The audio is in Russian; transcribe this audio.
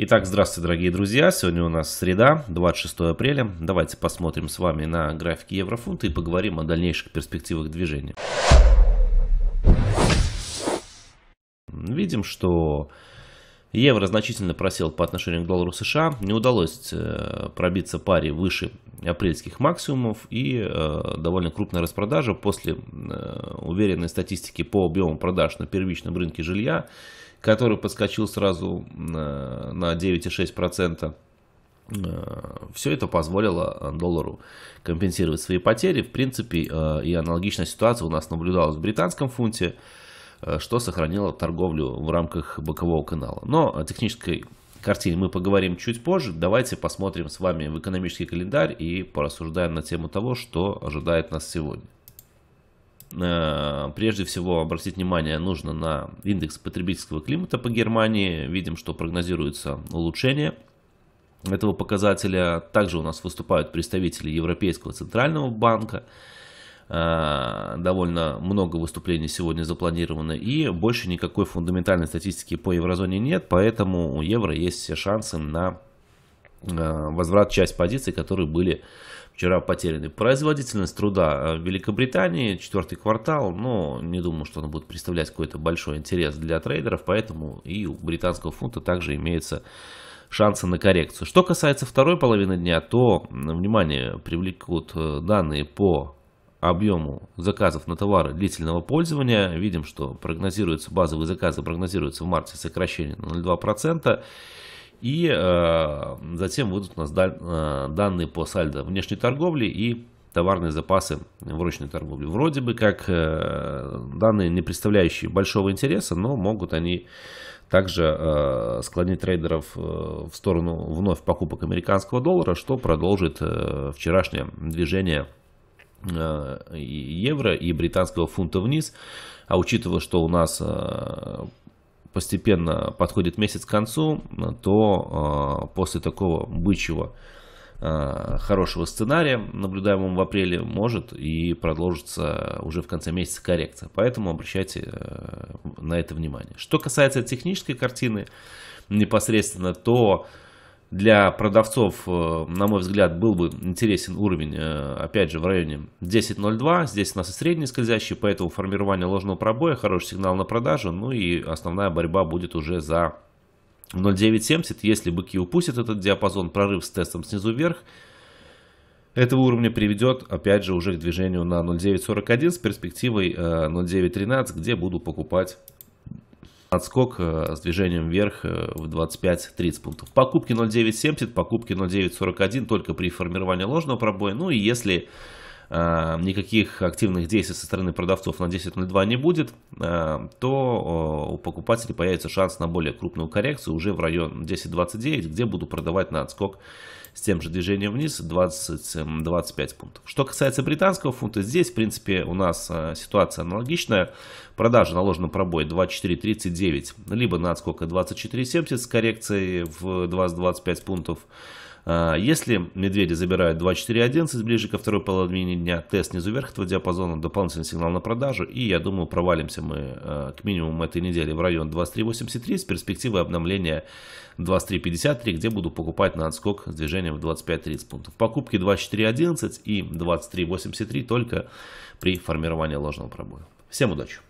Итак, здравствуйте, дорогие друзья. Сегодня у нас среда, 26 апреля. Давайте посмотрим с вами на графики еврофунта и поговорим о дальнейших перспективах движения. Видим, что Евро значительно просел по отношению к доллару США, не удалось э, пробиться паре выше апрельских максимумов и э, довольно крупная распродажа после э, уверенной статистики по объему продаж на первичном рынке жилья, который подскочил сразу на 9,6%. Все это позволило доллару компенсировать свои потери. В принципе, и аналогичная ситуация у нас наблюдалась в британском фунте. Э, что сохранило торговлю в рамках бокового канала. Но о технической картине мы поговорим чуть позже. Давайте посмотрим с вами в экономический календарь и порассуждаем на тему того, что ожидает нас сегодня. Э, прежде всего, обратить внимание нужно на индекс потребительского климата по Германии. Видим, что прогнозируется улучшение этого показателя. Также у нас выступают представители Европейского центрального банка. Э, довольно много выступлений сегодня запланировано, и больше никакой фундаментальной статистики по еврозоне нет, поэтому у евро есть все шансы на э, возврат часть позиций, которые были вчера потеряны. Производительность труда э, в Великобритании, четвертый квартал, но не думаю, что она будет представлять какой-то большой интерес для трейдеров, поэтому и у британского фунта также имеется шансы на коррекцию. Что касается второй половины дня, то внимание привлекут данные по объему заказов на товары длительного пользования. Видим, что прогнозируются базовые заказы, прогнозируются в марте сокращение на 0,2%. И э, затем выйдут у нас э, данные по сальдо внешней торговли и товарные запасы в ручной торговле. Вроде бы как э, данные, не представляющие большого интереса, но могут они также э, склонить трейдеров э, в сторону вновь покупок американского доллара, что продолжит э, вчерашнее движение Э, евро и британского фунта вниз. А учитывая, что у нас э, постепенно подходит месяц к концу, то э, после такого бычьего хорошего сценария, наблюдаемого в апреле, может и продолжится уже в конце месяца коррекция. Поэтому обращайте на это внимание. Что касается технической картины непосредственно, то для продавцов, э, на мой взгляд, был бы интересен уровень, э, опять же, в районе 10.02. Здесь у нас и средний скользящий, поэтому формирование ложного пробоя, хороший сигнал на продажу. Ну и основная борьба будет уже за 0.970. Если быки упустят этот диапазон, прорыв с тестом снизу вверх, этого уровня приведет, опять же, уже к движению на 0.941 с перспективой 0.913, э, где буду покупать Отскок э, с движением вверх э, в 25-30 пунктов. Покупки 0.970, покупки 0.941 только при формировании ложного пробоя. Ну и если Э, никаких активных действий со стороны продавцов на 10.02 не будет, э, то э, у покупателей появится шанс на более крупную коррекцию уже в район 10.29, где буду продавать на отскок с тем же движением вниз 20-25 пунктов. Что касается британского фунта, здесь, в принципе, у нас ситуация аналогичная. Продажа на ложном пробое 24.39, либо на отскока 24.70 с коррекцией в 20-25 пунктов. А, если медведи забирают 2.4.11 ближе ко второй половине дня, тест снизу вверх этого диапазона, дополнительный сигнал на продажу, и я думаю провалимся мы а, к минимуму этой недели в район 23.83 с перспективой обновления 23.53, где буду покупать на отскок с движением в 25.30 пунктов. Покупки 24.11 и 23.83 только при формировании ложного пробоя. Всем удачи!